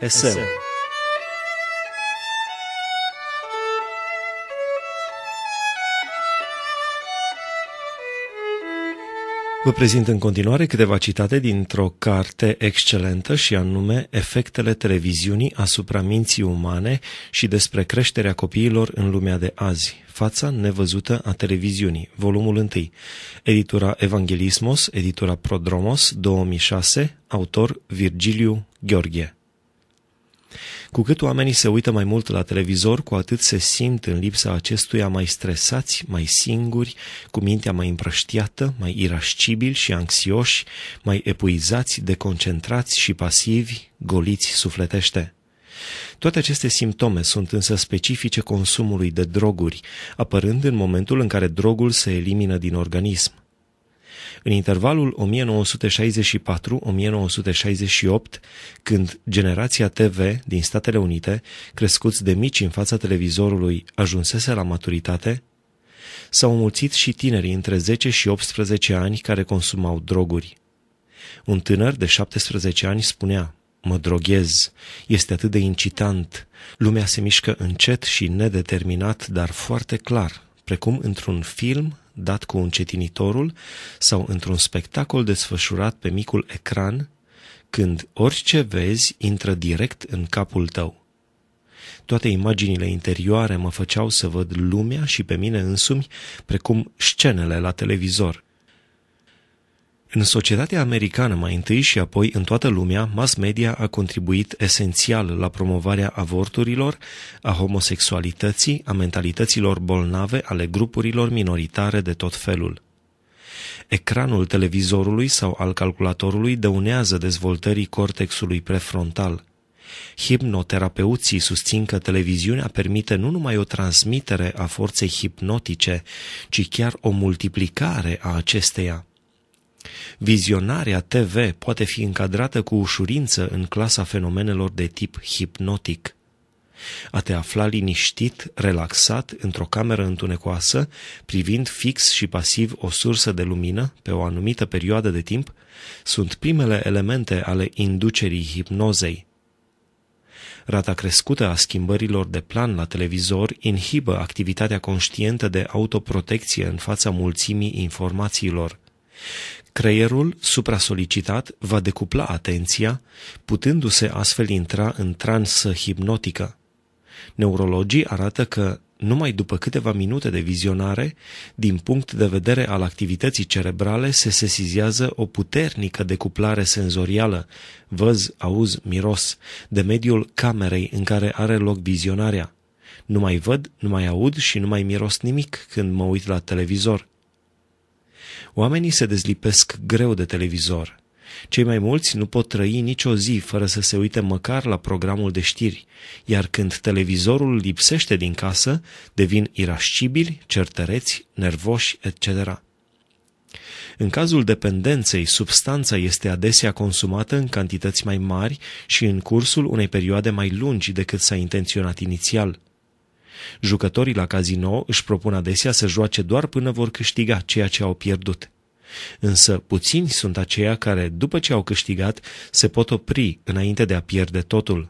Eseu. Vă prezint în continuare câteva citate dintr-o carte excelentă și anume Efectele televiziunii asupra minții umane și despre creșterea copiilor în lumea de azi. Fața nevăzută a televiziunii, volumul 1, editura Evangelismos, editura Prodromos, 2006, autor Virgiliu Gheorghe. Cu cât oamenii se uită mai mult la televizor, cu atât se simt în lipsa acestuia mai stresați, mai singuri, cu mintea mai împrăștiată, mai irascibili și anxioși, mai epuizați, deconcentrați și pasivi, goliți sufletește. Toate aceste simptome sunt însă specifice consumului de droguri, apărând în momentul în care drogul se elimină din organism. În intervalul 1964-1968, când generația TV din Statele Unite, crescuți de mici în fața televizorului, ajunsese la maturitate, s-au mulțit și tinerii între 10 și 18 ani care consumau droguri. Un tânăr de 17 ani spunea, mă droghez, este atât de incitant, lumea se mișcă încet și nedeterminat, dar foarte clar, precum într-un film dat cu încetinitorul sau într-un spectacol desfășurat pe micul ecran, când orice vezi intră direct în capul tău. Toate imaginile interioare mă făceau să văd lumea și pe mine însumi, precum scenele la televizor. În societatea americană mai întâi și apoi în toată lumea, mass media a contribuit esențial la promovarea avorturilor, a homosexualității, a mentalităților bolnave ale grupurilor minoritare de tot felul. Ecranul televizorului sau al calculatorului dăunează dezvoltării cortexului prefrontal. Hipnoterapeuții susțin că televiziunea permite nu numai o transmitere a forței hipnotice, ci chiar o multiplicare a acesteia. Vizionarea TV poate fi încadrată cu ușurință în clasa fenomenelor de tip hipnotic. A te afla liniștit, relaxat, într-o cameră întunecoasă, privind fix și pasiv o sursă de lumină pe o anumită perioadă de timp, sunt primele elemente ale inducerii hipnozei. Rata crescută a schimbărilor de plan la televizor inhibă activitatea conștientă de autoprotecție în fața mulțimii informațiilor – Creierul supra-solicitat va decupla atenția, putându-se astfel intra în transă hipnotică. Neurologii arată că numai după câteva minute de vizionare, din punct de vedere al activității cerebrale, se sesizează o puternică decuplare senzorială, văz, auz, miros, de mediul camerei în care are loc vizionarea. Nu mai văd, nu mai aud și nu mai miros nimic când mă uit la televizor. Oamenii se dezlipesc greu de televizor. Cei mai mulți nu pot trăi nicio zi fără să se uite măcar la programul de știri, iar când televizorul lipsește din casă, devin irascibili, certăreți, nervoși, etc. În cazul dependenței, substanța este adesea consumată în cantități mai mari și în cursul unei perioade mai lungi decât s-a intenționat inițial – Jucătorii la casino își propun adesea să joace doar până vor câștiga ceea ce au pierdut. Însă puțini sunt aceia care, după ce au câștigat, se pot opri înainte de a pierde totul.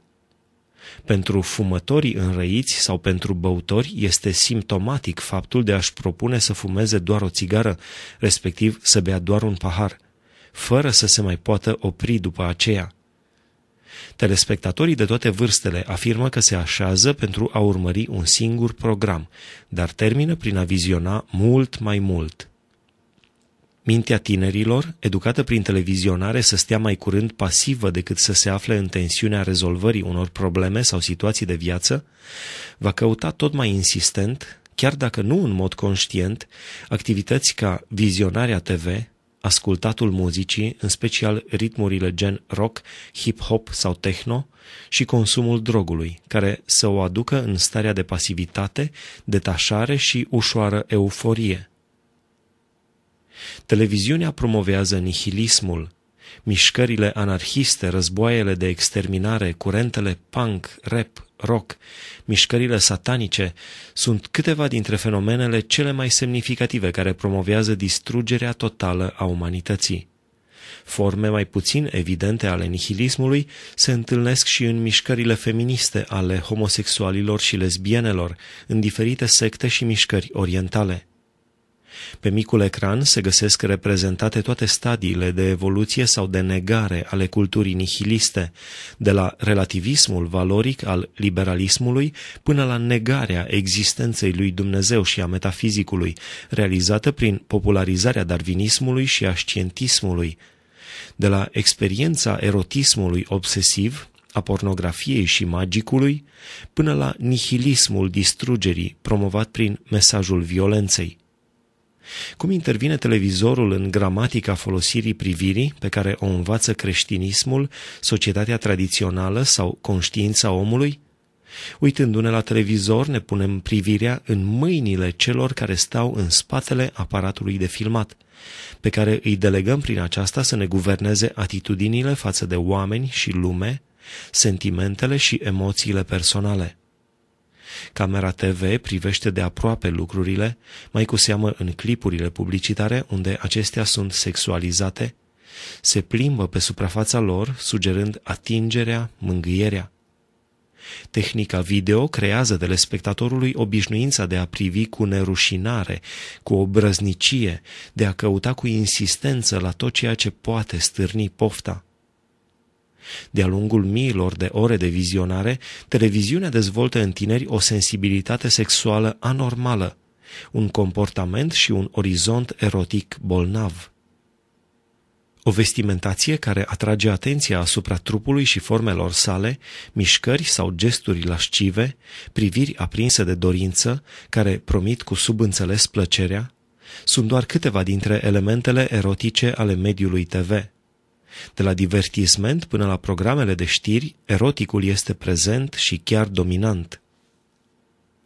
Pentru fumătorii înrăiți sau pentru băutori este simptomatic faptul de a-și propune să fumeze doar o țigară, respectiv să bea doar un pahar, fără să se mai poată opri după aceea. Telespectatorii de toate vârstele afirmă că se așează pentru a urmări un singur program, dar termină prin a viziona mult mai mult. Mintea tinerilor, educată prin televizionare, să stea mai curând pasivă decât să se afle în tensiunea rezolvării unor probleme sau situații de viață, va căuta tot mai insistent, chiar dacă nu în mod conștient, activități ca vizionarea TV, ascultatul muzicii, în special ritmurile gen rock, hip-hop sau techno, și consumul drogului, care să o aducă în starea de pasivitate, detașare și ușoară euforie. Televiziunea promovează nihilismul, mișcările anarhiste, războaiele de exterminare, curentele punk, rap, rock, mișcările satanice, sunt câteva dintre fenomenele cele mai semnificative care promovează distrugerea totală a umanității. Forme mai puțin evidente ale nihilismului se întâlnesc și în mișcările feministe ale homosexualilor și lesbienelor, în diferite secte și mișcări orientale. Pe micul ecran se găsesc reprezentate toate stadiile de evoluție sau de negare ale culturii nihiliste, de la relativismul valoric al liberalismului până la negarea existenței lui Dumnezeu și a metafizicului, realizată prin popularizarea darvinismului și a științismului, de la experiența erotismului obsesiv, a pornografiei și magicului, până la nihilismul distrugerii promovat prin mesajul violenței. Cum intervine televizorul în gramatica folosirii privirii pe care o învață creștinismul, societatea tradițională sau conștiința omului? Uitându-ne la televizor, ne punem privirea în mâinile celor care stau în spatele aparatului de filmat, pe care îi delegăm prin aceasta să ne guverneze atitudinile față de oameni și lume, sentimentele și emoțiile personale. Camera TV privește de aproape lucrurile, mai cu seamă în clipurile publicitare unde acestea sunt sexualizate, se plimbă pe suprafața lor, sugerând atingerea, mângâierea. Tehnica video creează spectatorului obișnuința de a privi cu nerușinare, cu obrăznicie, de a căuta cu insistență la tot ceea ce poate stârni pofta. De-a lungul miilor de ore de vizionare, televiziunea dezvoltă în tineri o sensibilitate sexuală anormală, un comportament și un orizont erotic bolnav. O vestimentație care atrage atenția asupra trupului și formelor sale, mișcări sau gesturi lascive, priviri aprinse de dorință, care promit cu subînțeles plăcerea, sunt doar câteva dintre elementele erotice ale mediului TV – de la divertisment până la programele de știri, eroticul este prezent și chiar dominant.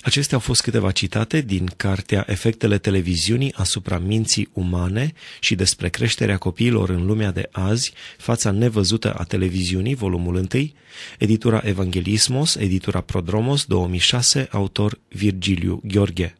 Acestea au fost câteva citate din cartea Efectele televiziunii asupra minții umane și despre creșterea copiilor în lumea de azi, fața nevăzută a televiziunii, volumul 1, editura Evangelismos, editura Prodromos, 2006, autor Virgiliu Gheorghe.